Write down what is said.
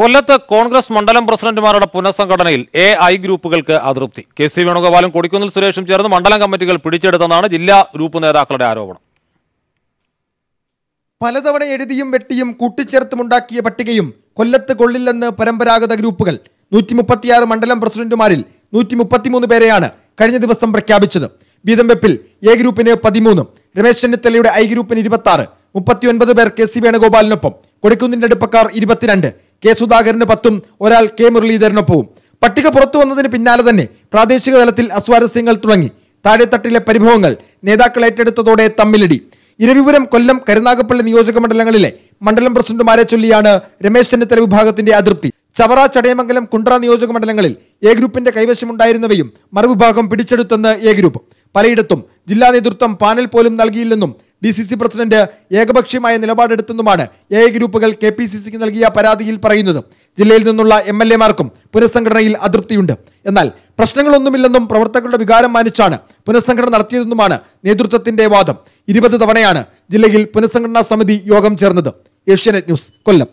കൊല്ലത്ത് കോൺഗ്രസ് മണ്ഡലം പ്രസിഡന്റുമാരുടെ പുനഃസംഘടനയിൽ A I ഗ്രൂപ്പുകൾക്ക് അതൃപ്തി കെ സി വേണുഗോപാലും കൊടിക്കുന്നിൽ സുരേഷും ചേർന്ന് മണ്ഡലം കമ്മിറ്റികൾ പിടിച്ചെടുത്തെന്നാണ് ജില്ലാ ഗ്രൂപ്പ് നേതാക്കളുടെ ആരോപണം പലതവണ എഴുതിയും വെട്ടിയും കൂട്ടിച്ചേർത്തുമുണ്ടാക്കിയ പട്ടികയും കൊല്ലത്ത് കൊള്ളില്ലെന്ന് പരമ്പരാഗത ഗ്രൂപ്പുകൾ നൂറ്റി മുപ്പത്തിയാറ് മണ്ഡലം പ്രസിഡന്റുമാരിൽ നൂറ്റി മുപ്പത്തിമൂന്ന് പേരെയാണ് കഴിഞ്ഞ ദിവസം പ്രഖ്യാപിച്ചത് വീതം വെപ്പിൽ എ ഗ്രൂപ്പിന് പതിമൂന്നും രമേശ് ചെന്നിത്തലയുടെ ഐ ഗ്രൂപ്പിന് ഇരുപത്തി ആറ് മുപ്പത്തിയൊൻപത് പേർ കെ സി വേണുഗോപാലിനൊപ്പം കൊടിക്കുന്നിന്റെ അടുപ്പക്കാർ ഇരുപത്തിരണ്ട് കെ സുധാകരന് പത്തും ഒരാൾ കെ മുരളീധരനൊപ്പവും പട്ടിക പുറത്തു വന്നതിന് പിന്നാലെ തന്നെ പ്രാദേശിക തലത്തിൽ അസ്വാരസ്യങ്ങൾ തുടങ്ങി താഴെത്തട്ടിലെ പരിഭവങ്ങൾ നേതാക്കൾ ഏറ്റെടുത്തതോടെ തമ്മിലിടി ഇരവിപുരം കൊല്ലം കരുനാഗപ്പള്ളി നിയോജക മണ്ഡലങ്ങളിലെ മണ്ഡലം പ്രസിഡന്റുമാരെ ചൊല്ലിയാണ് രമേശ് ചെന്നിത്തല വിഭാഗത്തിന്റെ അതൃപ്തി ചവറ ചടയമംഗലം കുണ്ട്ര നിയോജക മണ്ഡലങ്ങളിൽ എ ഗ്രൂപ്പിന്റെ കൈവശമുണ്ടായിരുന്നവയും മറുവിഭാഗം പിടിച്ചെടുത്തെന്ന് എ ഗ്രൂപ്പ് പലയിടത്തും ജില്ലാ നേതൃത്വം പാനൽ പോലും നൽകിയില്ലെന്നും ഡി സി സി പ്രസിഡന്റ് ഏകപക്ഷീയമായ നിലപാടെടുത്തെന്നുമാണ് എ ഗ്രൂപ്പുകൾ കെ പി സി സിക്ക് നൽകിയ പരാതിയിൽ പറയുന്നത് ജില്ലയിൽ നിന്നുള്ള എം എൽ എമാർക്കും പുനഃസംഘടനയിൽ അതൃപ്തിയുണ്ട് എന്നാൽ പ്രശ്നങ്ങളൊന്നുമില്ലെന്നും പ്രവർത്തകരുടെ വികാരം മാനിച്ചാണ് പുനഃസംഘടന നടത്തിയതെന്നുമാണ് നേതൃത്വത്തിന്റെ വാദം ഇരുപത് തവണയാണ് ജില്ലയിൽ പുനഃസംഘടനാ സമിതി യോഗം ചേർന്നത് ഏഷ്യാനെറ്റ് ന്യൂസ് കൊല്ലം